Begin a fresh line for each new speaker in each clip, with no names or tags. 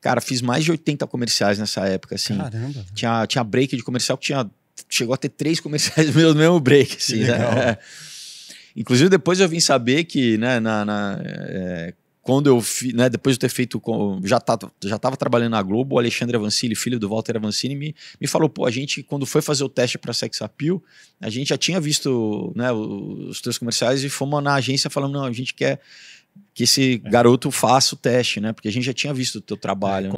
Cara, fiz mais de 80 comerciais nessa época, assim. Caramba. Tinha, tinha break de comercial que tinha. Chegou a ter três comerciais meus no mesmo break, assim, né? Inclusive, depois eu vim saber que, né, na, na é, quando eu fi, né, depois de ter feito já tava, tá, já tava trabalhando na Globo, o Alexandre Avancini, filho do Walter Avancini, me, me falou, pô, a gente quando foi fazer o teste para Sex Appeal, a gente já tinha visto, né, os teus comerciais e fomos na agência falando, não, a gente quer que esse é. garoto faça o teste, né? Porque a gente já tinha visto o teu trabalho. Né?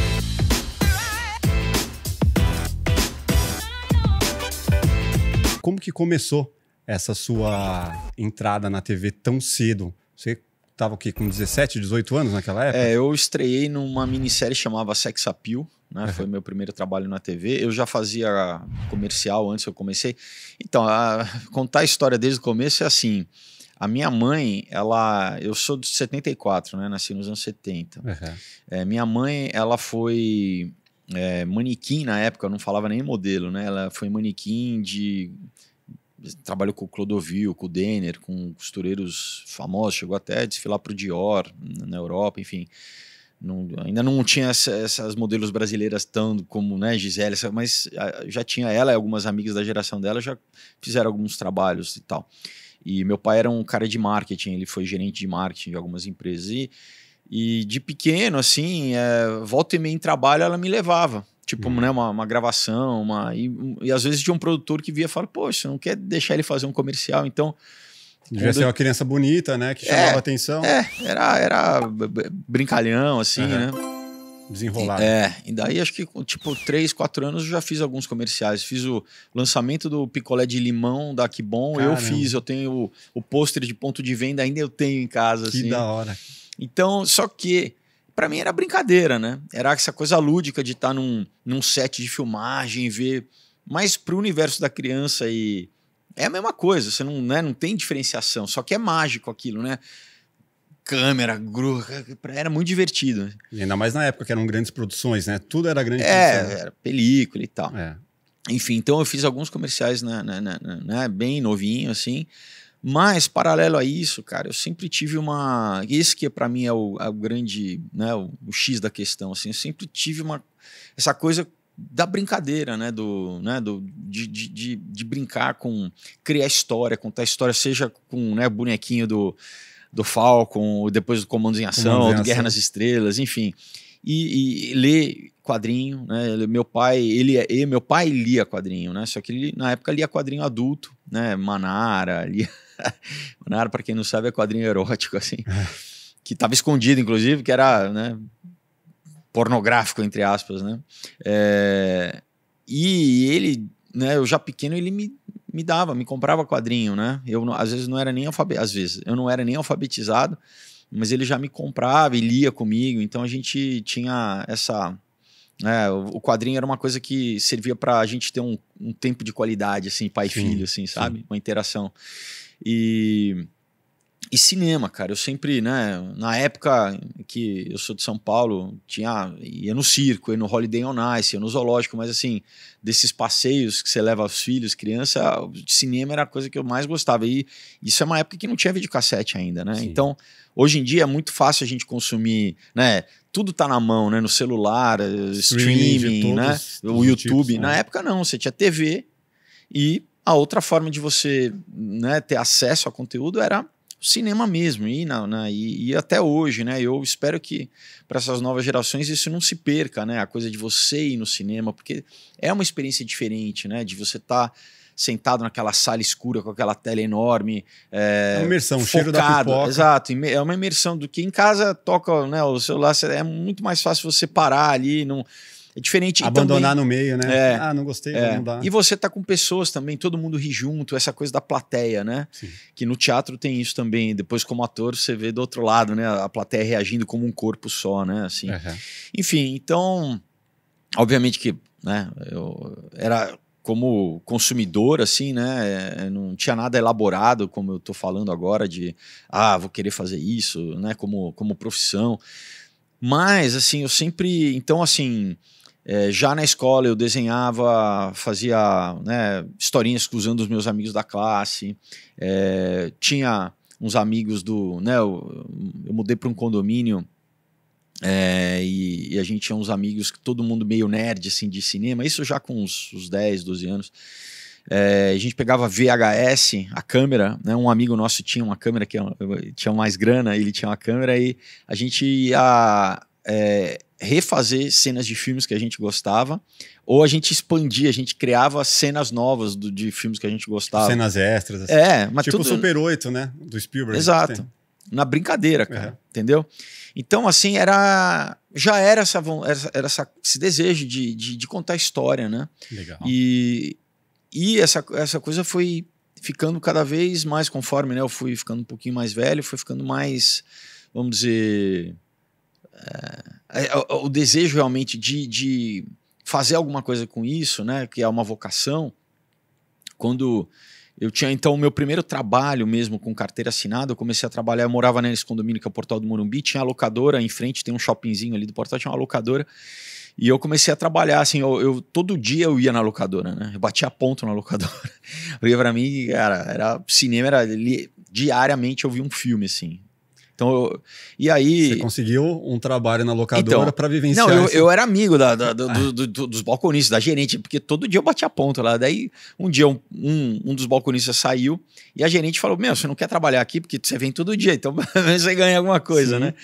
como que começou essa sua entrada na TV tão cedo? Você estava aqui com 17, 18 anos naquela época?
É, eu estreiei numa minissérie chamada Sex Appeal, né? Foi meu primeiro trabalho na TV. Eu já fazia comercial antes que eu comecei. Então, a, contar a história desde o começo é assim. A minha mãe, ela. Eu sou de 74, né? Nasci nos anos 70. Uhum. É, minha mãe, ela foi é, manequim na época, eu não falava nem modelo, né? Ela foi manequim de. Trabalhou com o Clodovil, com o Denner, com costureiros famosos, chegou até a desfilar para o Dior na Europa, enfim. Não, ainda não tinha essa, essas modelos brasileiras tão como né, Gisele, mas ah, já tinha ela e algumas amigas da geração dela já fizeram alguns trabalhos e tal. E meu pai era um cara de marketing, ele foi gerente de marketing de algumas empresas. E, e de pequeno, assim, é, volta e meia em trabalho, ela me levava. Tipo, uhum. né, uma, uma, gravação, uma, e, e às vezes tinha um produtor que via e fala, poxa, não quer deixar ele fazer um comercial, então... Devia quando... ser uma criança bonita, né, que é, chamava é, atenção. É, era, era brincalhão, assim, uhum. né? desenrolado. É, né? e daí acho que com tipo 3, 4 anos eu já fiz alguns comerciais. Fiz o lançamento do picolé de limão da bom eu fiz, eu tenho o, o pôster de ponto de venda, ainda eu tenho em casa. Que assim. da hora. Então, só que para mim era brincadeira, né? Era essa coisa lúdica de estar tá num, num set de filmagem, ver. Mas pro universo da criança e. É a mesma coisa, você não, né, não tem diferenciação, só que é mágico aquilo, né? câmera, grua, era muito divertido. E ainda mais na época que eram grandes produções, né? Tudo era grande é, produção. era película e tal. É. Enfim, então eu fiz alguns comerciais né, na, na, né, bem novinho, assim. Mas, paralelo a isso, cara, eu sempre tive uma. Esse que para mim é o, é o, grande. Né, o, o, X da questão, assim. Eu sempre tive uma. Essa coisa da brincadeira, né? Do, né do, de, de, de, de brincar com. Criar história, contar história, seja com né, o bonequinho do do Falcon, depois do Comandos em Ação, Comandos do Guerra nas Estrelas, enfim. E, e, e ler quadrinho, né? Meu pai, ele, meu pai lia quadrinho, né? Só que ele na época lia quadrinho adulto, né? Manara, lia... Manara para quem não sabe é quadrinho erótico assim, é. que estava escondido inclusive, que era, né? Pornográfico entre aspas, né? É... E ele, né? Eu já pequeno ele me me dava, me comprava quadrinho, né? Eu às vezes não era nem alfabetizado, às vezes eu não era nem alfabetizado, mas ele já me comprava e lia comigo, então a gente tinha essa né? o quadrinho era uma coisa que servia para a gente ter um, um, tempo de qualidade, assim, pai e filho, assim, sabe? Sim. Uma interação. E e cinema, cara. Eu sempre, né? Na época que eu sou de São Paulo, tinha ah, ia no circo, ia no Holiday on Ice, ia no zoológico, mas assim, desses passeios que você leva os filhos, criança, cinema era a coisa que eu mais gostava. E isso é uma época que não tinha videocassete ainda, né? Sim. Então, hoje em dia é muito fácil a gente consumir, né? Tudo está na mão, né? No celular, eh, streaming, streaming né? O YouTube. Tipos, né? Na época não, você tinha TV e a outra forma de você né, ter acesso a conteúdo era cinema mesmo e, na, na e, e, até hoje, né? Eu espero que para essas novas gerações isso não se perca, né? A coisa de você ir no cinema, porque é uma experiência diferente, né? De você estar tá sentado naquela sala escura com aquela tela enorme, é, é uma imersão, focado, cheiro da pipoca. exato, é uma imersão do que em casa toca, né? O celular é muito mais fácil você parar ali, não é diferente. Abandonar também, no meio, né? É, ah, não gostei, é, não dá. E você tá com pessoas também, todo mundo ri junto, essa coisa da plateia, né? Sim. Que no teatro tem isso também. Depois, como ator, você vê do outro lado, né? A plateia reagindo como um corpo só, né? Assim. Uhum. Enfim, então, obviamente que, né? Eu era como consumidor, assim, né? É, não tinha nada elaborado, como eu tô falando agora, de ah, vou querer fazer isso, né? Como, como profissão. Mas, assim, eu sempre. Então, assim é, já na escola eu desenhava, fazia né, historinhas usando os meus amigos da classe. É, tinha uns amigos do. Né, eu, eu mudei para um condomínio é, e, e, a gente tinha uns amigos que todo mundo meio nerd assim, de cinema, isso já com uns, uns 10, 12 anos. É, a gente pegava VHS, a câmera, né? Um amigo nosso tinha uma câmera que é tinha mais grana, ele tinha uma câmera e a gente ia é, refazer cenas de filmes que a gente gostava, ou a gente expandia, a gente criava cenas novas do, de filmes que a gente gostava. Tipo cenas extras. Assim. É, mas tipo tudo... Super
8, né? Do Spielberg. Exato.
Na brincadeira, cara. Uhum. Entendeu? Então, assim, era... Já era, essa, era essa, esse desejo de, de, de contar história, né? Legal. E, e essa, essa coisa foi ficando cada vez mais conforme, né? Eu fui ficando um pouquinho mais velho, foi ficando mais, vamos dizer é, é, o desejo realmente de, de fazer alguma coisa com isso, né? Que é uma vocação. Quando eu tinha então o meu primeiro trabalho mesmo com carteira assinada, eu comecei a trabalhar, eu morava nesse condomínio que é o Portal do Morumbi, tinha a locadora em frente, tem um shoppingzinho ali do portal, tinha uma locadora. E eu comecei a trabalhar, assim, eu, eu, todo dia eu ia na locadora, né? Eu batia ponto na locadora. Porque pra mim, cara, era cinema, era li, diariamente eu via um filme, assim. Então, eu, e aí. Você conseguiu um trabalho na locadora então, para vivenciar. Não, eu, esse... eu era amigo da, da, do, ah. do, do, dos balconistas, da gerente, porque todo dia eu batia ponto lá. Daí, um dia, um, um dos balconistas saiu e a gerente falou: Meu, você não quer trabalhar aqui porque você vem todo dia, então você ganha alguma coisa, Sim. né?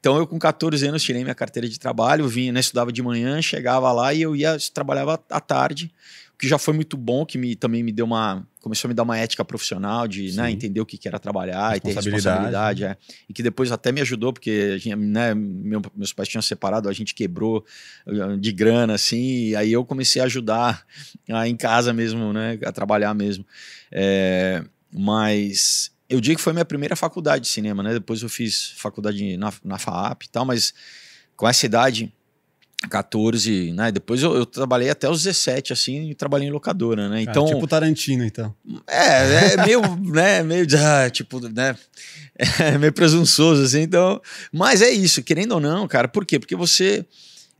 Então, eu com 14 anos tirei minha carteira de trabalho, vinha, né, estudava de manhã, chegava lá e eu ia, trabalhava à tarde que já foi muito bom, que me, também me deu uma. começou a me dar uma ética profissional de né, entender o que, era trabalhar e ter responsabilidade. Né? É. E que depois até me ajudou, porque gente, né, meu, meus pais tinham separado, a gente quebrou ah, de grana, assim, e aí eu comecei a ajudar a, em casa mesmo, né? A trabalhar mesmo. É, mas eu digo que foi minha primeira faculdade de cinema, né? Depois eu fiz faculdade na, na FAAP e tal, mas com essa idade 14, né? Depois eu, eu, trabalhei até os 17, assim, e trabalhei em locadora, né? Ah, então. é, tipo
Tarantino, então.
É, é meio, né? Meio, ah, tipo, né? É meio presunçoso, assim, então. Mas é isso, querendo ou não, cara, por quê? Porque você.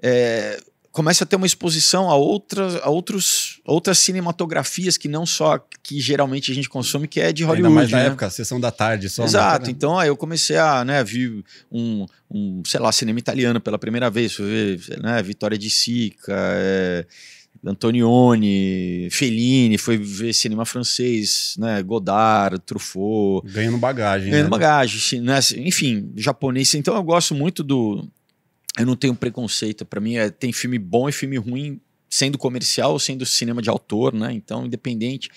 É, começa a ter uma exposição a, outras, a outros, outras cinematografias que não só que geralmente a gente consome, que é de Hollywood. Ainda mais na né? época, sessão da tarde só. Né? Exato. É. Então aí ah, eu comecei a né, ver um, um, sei lá, cinema italiano pela primeira vez. ver né, Vitória de Sica, é, Antonioni, Fellini. foi ver cinema francês, né, Godard, Truffaut. Ganhando bagagem. Ganhando né? bagagem. Né? Assim, enfim, japonês. Então eu gosto muito do eu não tenho preconceito. Para mim, é, tem filme bom e filme ruim, sendo comercial ou sendo cinema de autor, né? Então, independente.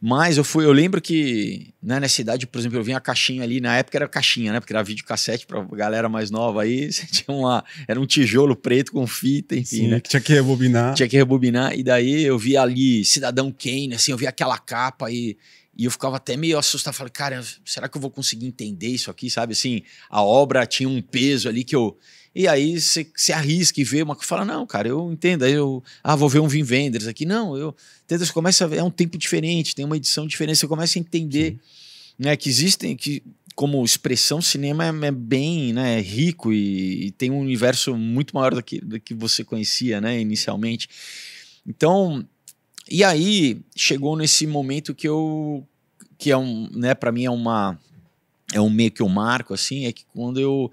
Mas eu fui, eu lembro que né, nessa idade, por exemplo, eu vinha a caixinha ali, na época era caixinha, né? Porque era videocassete pra galera mais nova aí, tinha uma, era um tijolo preto com fita, enfim. Sim, né?
que tinha que rebobinar. Tinha
que rebobinar, e daí eu vi ali Cidadão Kane, assim, eu vi aquela capa e e eu ficava até meio assustado, falei, cara, será que eu vou conseguir entender isso aqui, sabe? Assim, a obra tinha um peso ali que eu. E aí você arrisca e vê uma coisa, fala, não, cara, eu entendo. Aí eu, ah, vou ver um Vin Vendors aqui. Não, eu. Entendeu? Você começa a ver, é um tempo diferente, tem uma edição diferente, você começa a entender Sim. né, que existem, que como expressão, cinema é, é bem né, é rico e, e, tem um universo muito maior do que, do que você conhecia né, inicialmente. Então, e aí chegou nesse momento que eu que é um, né, para mim é uma é um meio que eu marco assim, é que quando eu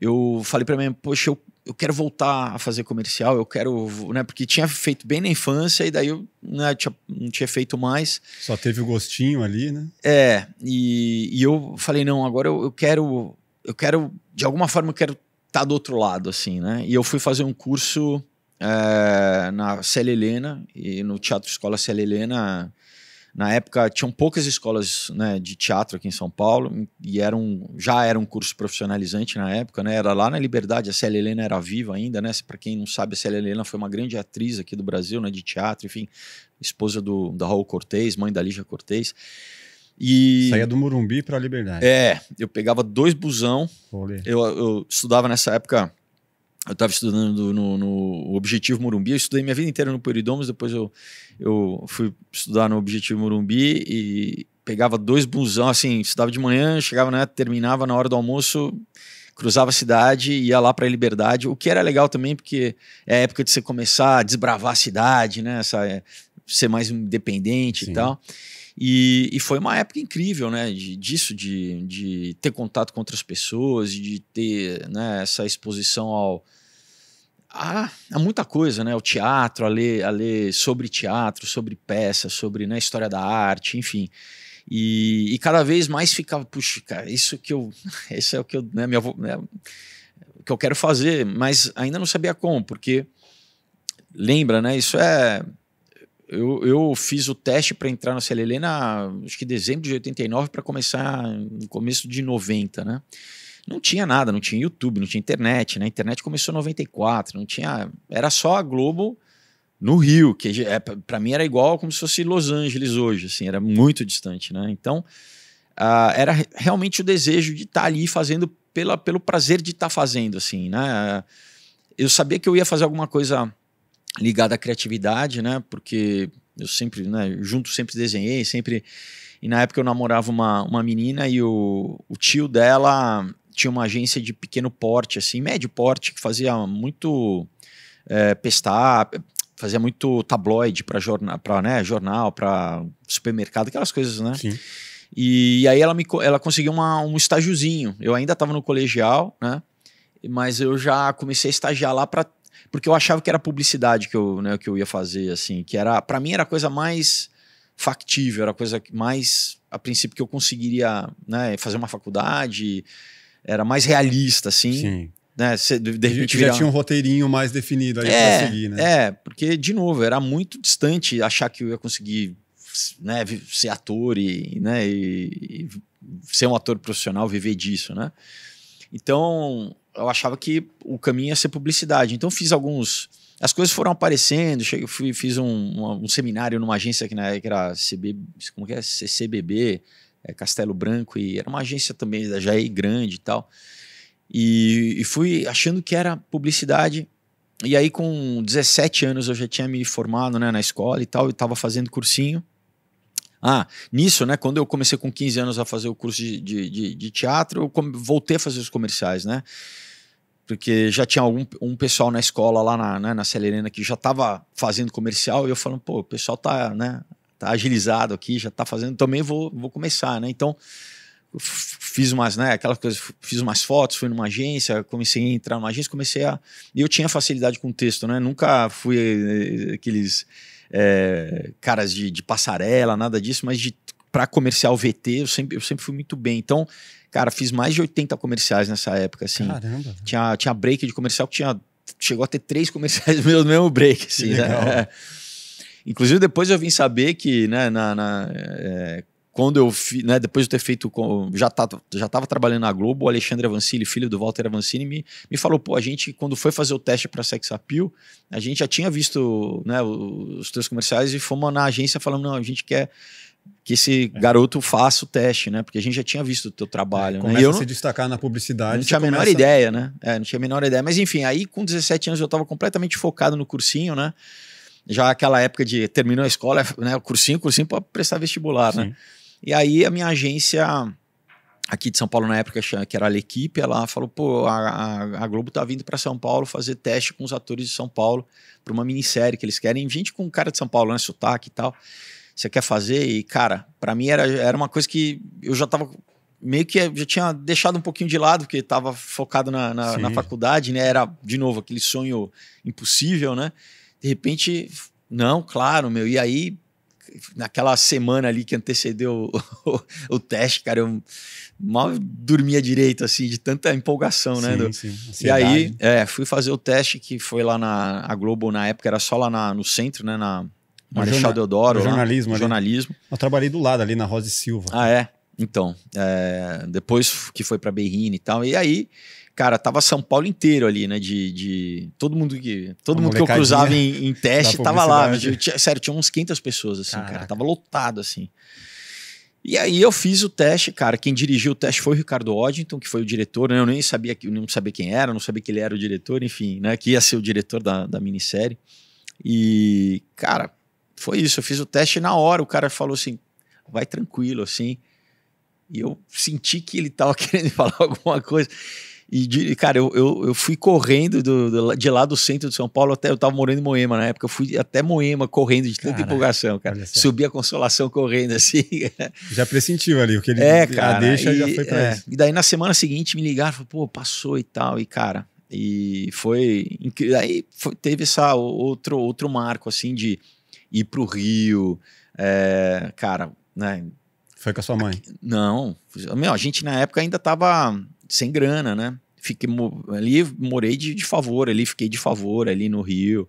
eu falei para mim, poxa, eu, eu quero voltar a fazer comercial, eu quero, né, porque tinha feito bem na infância e daí eu né, tinha, não tinha feito mais.
Só teve o gostinho ali, né?
É, e, e eu falei, não, agora eu, eu quero, eu quero, de alguma forma eu quero estar tá do outro lado, assim, né? E eu fui fazer um curso é, na Célia Helena e no Teatro Escola Célia Helena. Na época tinham poucas escolas né, de teatro aqui em São Paulo e era um, já era um curso profissionalizante na época, né? Era lá na Liberdade, a Célia Helena era viva ainda, né? Para quem não sabe, a Célia Helena foi uma grande atriz aqui do Brasil, né? De teatro, enfim, esposa do da Raul Cortez, mãe da Lígia Cortez. E... Saía do
Morumbi para a Liberdade. É,
eu pegava dois busão. Eu, eu estudava nessa época eu estava estudando no, no, Objetivo Morumbi, eu estudei minha vida inteira no Peridomos, depois eu, eu fui estudar no Objetivo Morumbi e pegava dois busão, assim, estudava de manhã, chegava, né, terminava na hora do almoço, cruzava a cidade, ia lá para a Liberdade, o que era legal também, porque é a época de você começar a desbravar a cidade, né, essa, é, ser mais independente Sim. e tal. E, e, foi uma época incrível, né? De, disso, de, de ter contato com outras pessoas, de ter né, essa exposição ao. A, a muita coisa, né? O teatro, a ler, a ler sobre teatro, sobre peças, sobre né, história da arte, enfim. E, e, cada vez mais ficava, puxa, cara, isso que eu. Esse é o que eu. Né, minha, né, que eu quero fazer, mas ainda não sabia como, porque. Lembra, né? Isso é eu, eu fiz o teste para entrar na CLL na, acho que dezembro de 89 para começar no começo de 90, né? Não tinha nada, não tinha YouTube, não tinha internet, né? A internet começou em 94, não tinha, era só a Globo no Rio, que é, para mim era igual como se fosse Los Angeles hoje, assim, era muito distante, né? Então, uh, era realmente o desejo de estar tá ali fazendo pela, pelo prazer de estar tá fazendo, assim, né? Eu sabia que eu ia fazer alguma coisa ligado à criatividade, né? Porque eu sempre, né, junto sempre desenhei, sempre. E na época eu namorava uma, uma menina e o, o tio dela tinha uma agência de pequeno porte, assim, médio porte, que fazia muito é, pestar, fazia muito tabloide para jornal, para né, jornal, para supermercado, aquelas coisas, né? Sim. E, e aí ela me ela conseguiu uma, um estágiozinho. Eu ainda estava no colegial, né? Mas eu já comecei a estagiar lá para porque eu achava que era publicidade que eu, né, que eu ia fazer, assim, que era, para mim era a coisa mais factível, era a coisa mais, a princípio, que eu conseguiria, né, fazer uma faculdade, era mais realista, assim. Sim. Né, cê, de, de repente já virar... tinha um
roteirinho mais definido aí é, pra seguir, né?
É, porque, de novo, era muito distante achar que eu ia conseguir né, ser ator e, né, e, e ser um ator profissional, viver disso, né? Então, eu achava que o caminho ia ser publicidade. Então fiz alguns. As coisas foram aparecendo. Cheguei, fui, fiz um, um seminário numa agência que na época era CB, como que é? CCBB, é, Castelo Branco, e era uma agência também da Jair Grande e tal. E, e fui achando que era publicidade. E aí, com 17 anos, eu já tinha me formado né, na escola e tal, e estava fazendo cursinho. Ah, nisso, né? Quando eu comecei com 15 anos a fazer o curso de, de, de, de teatro, eu voltei a fazer os comerciais, né? Porque já tinha algum, um pessoal na escola lá na, né, na Celerena que já estava fazendo comercial e eu falando, pô, o pessoal tá, né, tá agilizado aqui, já tá fazendo, também vou, vou começar, né? Então, fiz umas, né, aquelas coisas, fiz umas fotos, fui numa agência, comecei a entrar numa agência, comecei a... E eu tinha facilidade com texto, né? Nunca fui eh, aqueles é, caras de, de passarela, nada disso, mas de para comercial VT, eu sempre, eu sempre fui muito bem. Então, cara, fiz mais de 80 comerciais nessa época, assim. Caramba. Tinha, tinha break de comercial que tinha. Chegou a ter três comerciais meus no mesmo break, assim, né? É. Inclusive, depois eu vim saber que, né, na, na é, quando eu fi, né, depois de ter feito, já tá, já tava trabalhando na Globo, o Alexandre Avancini, filho do Walter Avancini, me, me falou, pô, a gente, quando foi fazer o teste para Sex Appeal, a gente já tinha visto né, os teus comerciais e fomos na agência falando, não, a gente quer que esse é. garoto faça o teste, né? Porque a gente já tinha visto o teu trabalho, é, né? E eu se destacar
na publicidade. Não tinha a menor começa... ideia, né?
É, não tinha a menor ideia. Mas enfim, aí com 17 anos eu estava completamente focado no cursinho, né? Já aquela época de terminou a escola, né? O cursinho, cursinho para prestar vestibular, né, Sim. né? E aí a minha agência aqui de São Paulo na época, que era a L'Equipe, ela falou, pô, a, a Globo tá vindo para São Paulo fazer teste com os atores de São Paulo para uma minissérie que eles querem, gente com cara de São Paulo, né, sotaque e tal. Você quer fazer? E, cara, para mim era, era uma coisa que eu já tava meio que já tinha deixado um pouquinho de lado, porque estava focado na, na, na, faculdade, né? Era, de novo, aquele sonho impossível, né? De repente, não, claro, meu. E aí naquela semana ali que antecedeu o, o, o, teste, cara, eu mal dormia direito, assim, de tanta empolgação, né, sim, né? Do... Sim, e aí, é, fui fazer o teste que foi lá na a Globo, na época era só lá na, no centro, né? Na Marechal Deodoro. jornalismo. Lá, jornalismo. Eu trabalhei do lado ali na Rosa e Silva. Ah, é? Então, é, depois que foi para Berrini e tal, e aí cara, tava São Paulo inteiro ali, né? De, de todo mundo que todo mundo que eu cruzava em, em teste tava lá. Tinha, sério, tinha uns 500 pessoas assim, Caraca. cara, tava lotado assim. E aí eu fiz o teste, cara. Quem dirigiu o teste foi o Ricardo Oddington, que foi o diretor. Né? Eu nem sabia que não sabia quem era, não sabia que ele era o diretor, enfim, né? Que ia ser o diretor da, da minissérie. E cara, foi isso. Eu fiz o teste na hora o cara falou assim, vai tranquilo, assim. E eu senti que ele tava querendo falar alguma coisa. E, de, cara, eu, eu, eu, fui correndo do, do, de lá do centro de São Paulo até. Eu tava morando em Moema na época. Eu fui até Moema correndo de tanta Caraca, empolgação, cara. Subi a consolação correndo assim.
Já pressentiu ali o que ele é, cara, deixa e, já foi pra é, isso.
E daí na semana seguinte me ligaram, falou, pô, passou e tal. E, cara, e foi. Aí foi, teve essa outro, outro marco, assim, de ir pro Rio. É, cara, né? Foi com a sua mãe? Aqui, não. Meu, a gente na época ainda tava sem grana, né? Fiquei ali, morei de, de favor ali, fiquei de favor ali no Rio,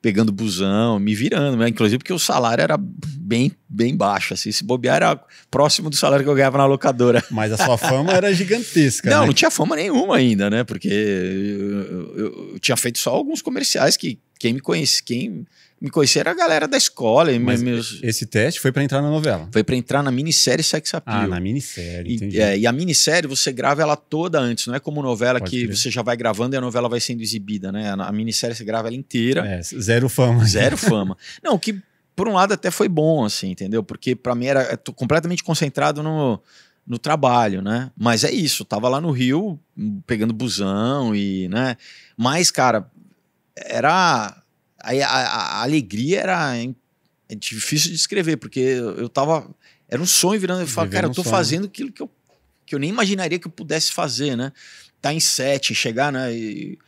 pegando busão, me virando, né? Inclusive porque o salário era bem, bem baixo, assim, se bobear era próximo do salário que eu ganhava na locadora. Mas a sua fama
era gigantesca, Não, né? não tinha
fama nenhuma ainda, né? Porque eu, eu, eu tinha feito só alguns comerciais que, quem me conhece quem me conhecia era a galera da escola. Meus...
Esse teste foi para entrar na novela?
Foi para entrar na minissérie Sex Appeal. Ah, na minissérie, entendi. E, é, e a minissérie você grava ela toda antes, não é como novela Pode que você já vai gravando e a novela vai sendo exibida, né? A, a minissérie você grava ela inteira. É, zero
fama. Zero fama.
não, que por um lado até foi bom, assim, entendeu? Porque para mim era é, completamente concentrado no, no trabalho, né? Mas é isso, tava lá no Rio hum, pegando busão e, né? Mas, cara, era. A, a, a alegria era é difícil de descrever, porque eu tava. Era um sonho virando. Eu falava, cara, eu tô sonho. Né? fazendo aquilo que eu, que eu nem imaginaria que eu pudesse fazer, né? Tá em sete, chegar, né? E,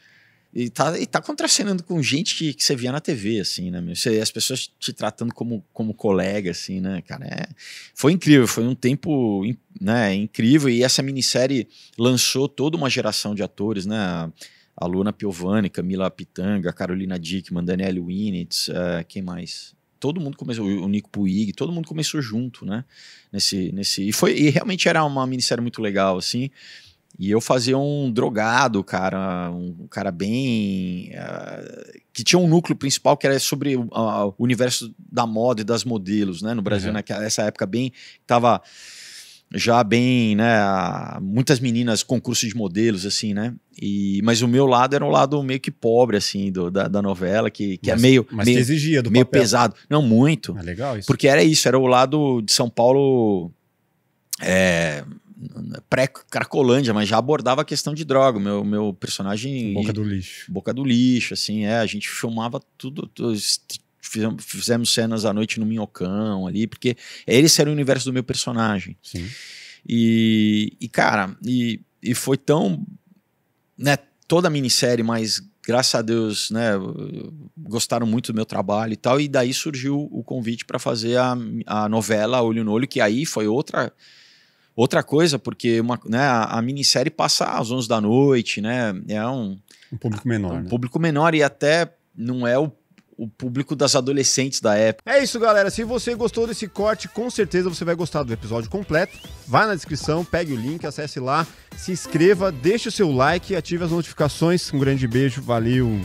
e tá, e tá contracenando com gente que, que você via na TV, assim, né? Você, as pessoas te tratando como, como colega, assim, né, cara? É, foi incrível, foi um tempo né, incrível. E essa minissérie lançou toda uma geração de atores, né? a Luna Piovani, Camila Pitanga, Carolina Dickman, Daniele Winitz, uh, quem mais? Todo mundo começou, o Nico Puig, todo mundo começou junto, né? Nesse, nesse, e, foi, e realmente era uma minissérie muito legal, assim. E eu fazia um drogado, cara, um cara bem. Uh, que tinha um núcleo principal que era sobre uh, o universo da moda e das modelos, né? No Brasil, uhum. naquela época bem. tava já bem, né, muitas meninas curso de modelos assim, né? E mas o meu lado era um lado meio que pobre assim do, da, da novela que, que é mas, é meio mas meio, exigia do meio papel. pesado, não muito. Ah, legal isso. Porque era isso, era o lado de São Paulo é, pré-Cracolândia, mas já abordava a questão de droga. Meu, meu personagem. Boca do lixo. Boca do lixo, assim, é. A gente filmava tudo, tudo fizemos, cenas à noite no Minhocão ali, porque esse era o universo do meu personagem. Sim. E, e cara, e, e foi tão. Né, toda a minissérie, mas graças a Deus, né, gostaram muito do meu trabalho e tal. E daí surgiu o convite para fazer a, a novela Olho no Olho, que aí foi outra. Outra coisa, porque uma, né, a, a minissérie passa às 11 da noite, né? É um, um público menor. Um né? público menor e até não é o o público das adolescentes da época.
É isso, galera. Se você gostou desse
corte, com
certeza você vai gostar do episódio completo. Vá na descrição, pegue o link, acesse lá, se inscreva, deixe o seu like e ative as notificações. Um grande beijo, valeu!